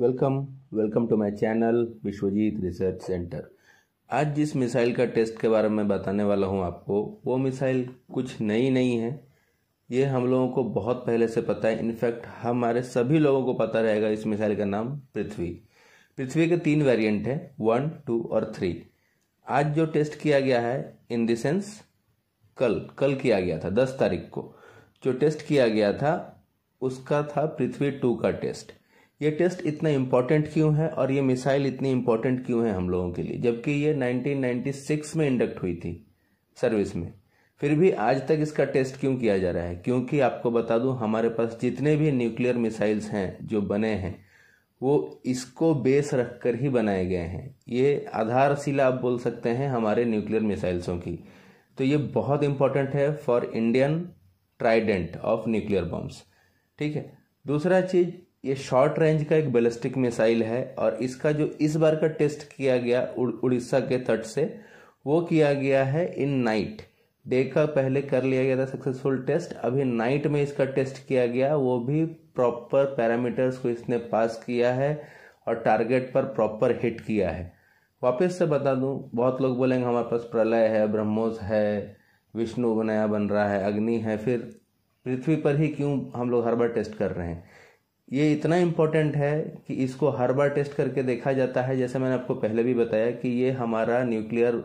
welcome welcome to my channel Vishwajeet research centre आज जिस missile का टेस्ट के बारे में बताने वाला हूं आपको वो मिसाइल कुछ नई नहीं है ये हम लोगों को बहुत पहले से पता है इनफैक्ट हमारे सभी लोगों को पता रहेगा इस मिसाइल का नाम पृथ्वी पृथ्वी के तीन वेरिएंट है वन टू और थ्री आज जो टेस्ट किया गया है इन द सेंस कल कल किया गया था दस तारीख को जो टेस्ट किया गया था उसका था पृथ्वी टू का टेस्ट ये टेस्ट इतना इम्पोर्टेंट क्यों है और ये मिसाइल इतनी इम्पोर्टेंट क्यों है हम लोगों के लिए जबकि ये 1996 में इंडक्ट हुई थी सर्विस में फिर भी आज तक इसका टेस्ट क्यों किया जा रहा है क्योंकि आपको बता दूं हमारे पास जितने भी न्यूक्लियर मिसाइल्स हैं जो बने हैं वो इसको बेस रख कर ही बनाए गए हैं ये आधारशिला आप बोल सकते हैं हमारे न्यूक्लियर मिसाइल्सों की तो ये बहुत इंपॉर्टेंट है for Indian trident of nuclear bombs ठीक है दूसरा चीज़ ये शॉर्ट रेंज का एक बैलिस्टिक मिसाइल है और इसका जो इस बार का टेस्ट किया गया उड़ीसा के तट से वो किया गया है इन नाइट डे का पहले कर लिया गया था सक्सेसफुल टेस्ट अभी नाइट में इसका टेस्ट किया गया वो भी प्रॉपर पैरामीटर्स को इसने पास किया है और टारगेट पर प्रॉपर हिट किया है वापस से बता दूं बहुत लोग बोलेंगे हमारे पास प्रलय है ब्रह्मोस है विष्णु नया बन रहा है अग्नि है फिर पृथ्वी पर ही क्यों हम लोग हर बार टेस्ट कर रहे हैं ये इतना इम्पोर्टेंट है कि इसको हर बार टेस्ट करके देखा जाता है जैसे मैंने आपको पहले भी बताया कि ये हमारा न्यूक्लियर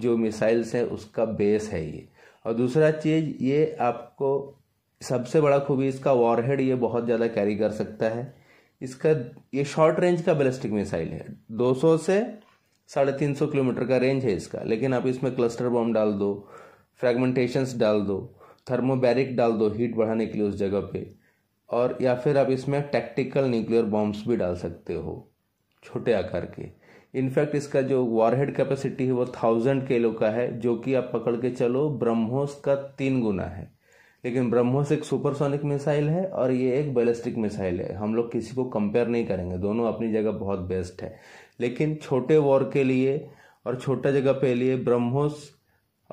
जो मिसाइल्स है उसका बेस है ये और दूसरा चीज़ ये आपको सबसे बड़ा खूबी इसका वॉरहेड ये बहुत ज़्यादा कैरी कर सकता है इसका ये शॉर्ट रेंज का बैलिस्टिक मिसाइल है 200 से साढ़े तीन सौ किलोमीटर का रेंज है इसका लेकिन आप इसमें क्लस्टर बम डाल दो फ्रेगमेंटेशंस डाल दो थर्मोबैरिक डाल दो हीट बढ़ाने के लिए उस जगह पे और या फिर आप इसमें टैक्टिकल न्यूक्लियर बॉम्ब्स भी डाल सकते हो छोटे आकार के इनफैक्ट इसका जो वॉरहेड कैपेसिटी है वो थाउजेंड केलो का है जो कि आप पकड़ के चलो ब्रह्मोस का तीन गुना है लेकिन ब्रह्मोस एक सुपरसोनिक मिसाइल है और ये एक बैलिस्टिक मिसाइल है हम लोग किसी को कंपेयर नहीं करेंगे दोनों अपनी जगह बहुत बेस्ट है लेकिन छोटे वॉर के लिए और छोटा जगह पे लिए ब्रह्मोस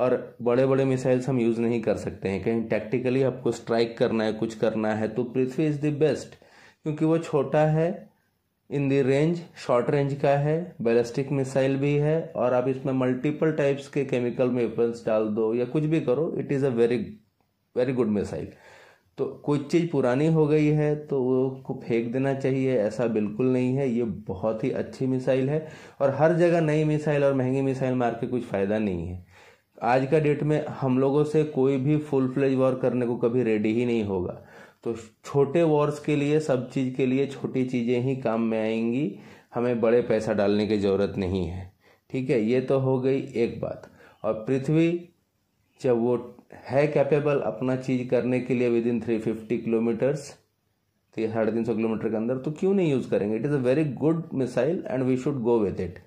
और बड़े बड़े मिसाइल्स हम यूज़ नहीं कर सकते हैं कहीं टैक्टिकली आपको स्ट्राइक करना है कुछ करना है तो पृथ्वी इज़ द बेस्ट क्योंकि वो छोटा है in the range short range का है बैलिस्टिक मिसाइल भी है और आप इसमें मल्टीपल टाइप्स के केमिकल वेपन्स डाल दो या कुछ भी करो it is a very very good missile तो कुछ चीज़ पुरानी हो गई है तो वो को फेंक देना चाहिए ऐसा बिल्कुल नहीं है ये बहुत ही अच्छी मिसाइल है और हर जगह नई मिसाइल और महंगी मिसाइल मार के कुछ फ़ायदा नहीं है आज का डेट में हम लोगों से कोई भी फुल फ्लेज वॉर करने को कभी रेडी ही नहीं होगा तो छोटे वॉर्स के लिए सब चीज़ के लिए छोटी चीज़ें ही काम में आएंगी हमें बड़े पैसा डालने की ज़रूरत नहीं है ठीक है ये तो हो गई एक बात और पृथ्वी जब वो है कैपेबल अपना चीज़ करने के लिए within three fifty kilometres साढ़े तीन सौ किलोमीटर के अंदर तो क्यों नहीं यूज़ करेंगे it is a very good missile and we should go with it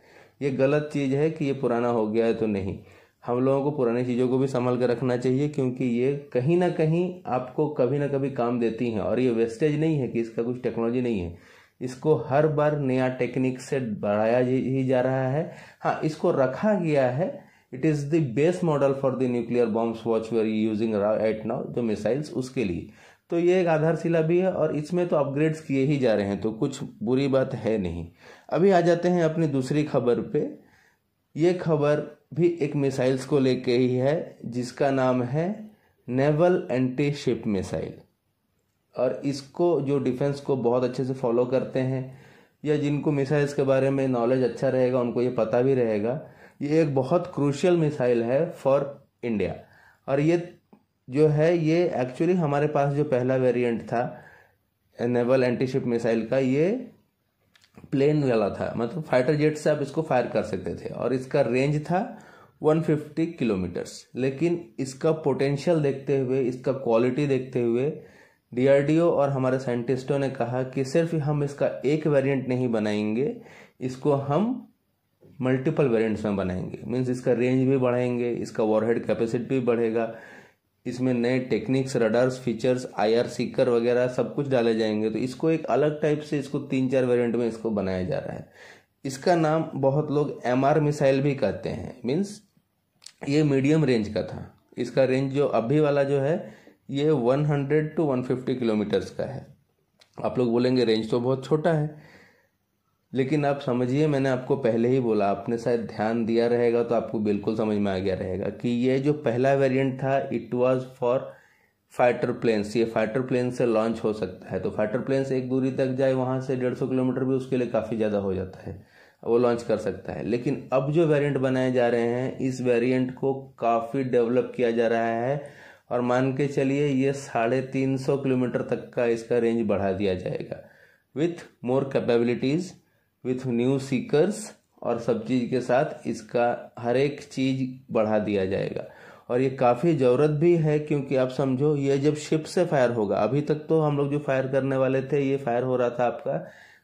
ये गलत चीज़ है कि ये पुराना हो गया है तो नहीं हम लोगों को पुरानी चीज़ों को भी संभाल कर रखना चाहिए क्योंकि ये कहीं ना कहीं आपको कभी ना कभी काम देती हैं और ये वेस्टेज नहीं है कि इसका कुछ टेक्नोलॉजी नहीं है इसको हर बार नया टेक्निक से बढ़ाया ही जा रहा है हाँ इसको रखा गया है it is the base model for the nuclear bombs which we are using at now जो मिसाइल्स उसके लिए तो ये एक आधारशिला भी है और इसमें तो अपग्रेड्स किए ही जा रहे हैं तो कुछ बुरी बात है नहीं अभी आ जाते हैं अपनी दूसरी खबर पे ये खबर भी एक मिसाइल्स को लेके ही है जिसका नाम है नेवल एंटी शिप मिसाइल और इसको जो डिफेंस को बहुत अच्छे से फॉलो करते हैं या जिनको मिसाइल्स के बारे में नॉलेज अच्छा रहेगा उनको ये पता भी रहेगा ये एक बहुत क्रूशियल मिसाइल है फॉर इंडिया और ये जो है ये एक्चुअली हमारे पास जो पहला वेरिएंट था नेवल एंटीशिप मिसाइल का ये प्लेन वाला था मतलब फाइटर जेट से आप इसको फायर कर सकते थे और इसका रेंज था 150 किलोमीटर्स लेकिन इसका पोटेंशियल देखते हुए इसका क्वालिटी देखते हुए डीआरडीओ और हमारे साइंटिस्टों ने कहा कि सिर्फ हम इसका एक वेरिएंट नहीं बनाएंगे इसको हम मल्टीपल वेरिएंट्स में बनाएंगे मीन्स इसका रेंज भी बढ़ाएंगे इसका वॉरहेड कैपेसिटी भी बढ़ेगा इसमें नए techniques radars features IR seeker वगैरह सब कुछ डाले जाएंगे तो इसको एक अलग टाइप से इसको तीन चार वेरिएंट में इसको बनाया जा रहा है इसका नाम बहुत लोग एम आर मिसाइल भी कहते हैं मीन्स ये मीडियम रेंज का था इसका रेंज जो अभी वाला जो है ये 100 टू 150 किलोमीटर्स का है आप लोग बोलेंगे रेंज तो बहुत छोटा है लेकिन आप समझिए मैंने आपको पहले ही बोला आपने शायद ध्यान दिया रहेगा तो आपको बिल्कुल समझ में आ गया रहेगा कि ये जो पहला वेरिएंट था it was for fighter planes ये फाइटर प्लेन से लॉन्च हो सकता है तो फाइटर प्लेन्स एक दूरी तक जाए वहाँ से डेढ़ सौ किलोमीटर भी उसके लिए काफ़ी ज़्यादा हो जाता है वो लॉन्च कर सकता है लेकिन अब जो वेरिएंट बनाए जा रहे हैं इस वेरिएंट को काफ़ी डेवलप किया जा रहा है और मान के चलिए ये साढ़े तीन सौ किलोमीटर तक का इसका रेंज बढ़ा दिया जाएगा with more capabilities with new seekers और सब चीज़ के साथ इसका हर एक चीज़ बढ़ा दिया जाएगा और ये काफ़ी ज़रूरत भी है क्योंकि आप समझो ये जब शिप से फायर होगा अभी तक तो हम लोग जो फायर करने वाले थे ये फायर हो रहा था आपका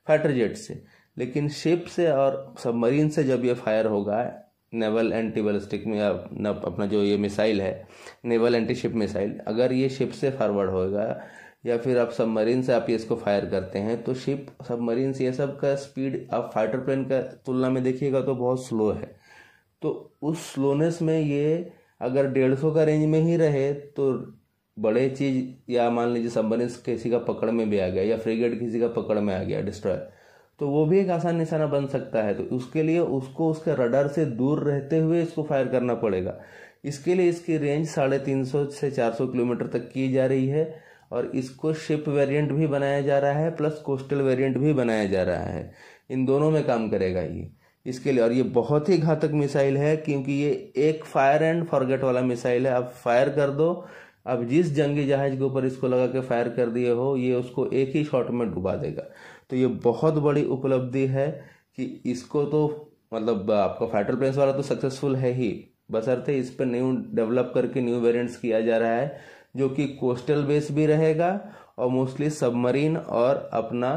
फाइटर जेट से लेकिन शिप से और सबमरीन से जब ये फायर होगा नेवल एंटी बैलिस्टिक में अपना जो ये मिसाइल है नेवल एंटी शिप मिसाइल अगर ये शिप से फॉरवर्ड होगा या फिर आप सबमरीन से आप ये इसको फायर करते हैं तो शिप सबमरीन से ये सब का स्पीड आप फाइटर प्लेन का तुलना में देखिएगा तो बहुत स्लो है तो उस स्लोनेस में ये अगर डेढ़ सौ का रेंज में ही रहे तो बड़े चीज़ या मान लीजिए सबमरीन किसी का पकड़ में भी आ गया या फ्रिगेट किसी का पकड़ में आ गया डिस्ट्रॉय तो वो भी एक आसान निशाना बन सकता है तो उसके लिए उसको उसके रडार से दूर रहते हुए इसको फायर करना पड़ेगा इसके लिए इसकी रेंज साढ़े तीन सौ से चार सौ किलोमीटर तक की जा रही है और इसको शिप वेरिएंट भी बनाया जा रहा है प्लस कोस्टल वेरिएंट भी बनाया जा रहा है इन दोनों में काम करेगा ये इसके लिए और ये बहुत ही घातक मिसाइल है क्योंकि ये एक फायर एंड फॉरगेट वाला मिसाइल है अब फायर कर दो अब जिस जंगी जहाज के ऊपर इसको लगा के फायर कर दिए हो ये उसको एक ही शॉट में डुबा देगा तो ये बहुत बड़ी उपलब्धि है कि इसको तो मतलब आपका फाइटर प्लेन्स वाला तो सक्सेसफुल है ही बसरते इस पर न्यू डेवलप करके न्यू वेरिएंट्स किया जा रहा है जो कि कोस्टल बेस भी रहेगा और मोस्टली सबमरीन और अपना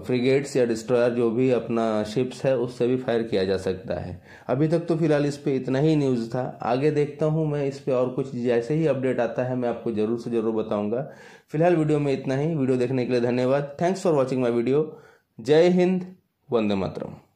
फ्रिगेट्स या डिस्ट्रॉयर जो भी अपना शिप्स है उससे भी फायर किया जा सकता है अभी तक तो फिलहाल इस पर इतना ही न्यूज़ था आगे देखता हूँ मैं इस पर और कुछ जैसे ही अपडेट आता है मैं आपको ज़रूर से ज़रूर बताऊँगा फिलहाल वीडियो में इतना ही वीडियो देखने के लिए धन्यवाद thanks for watching my video जय हिंद वंदे मातरम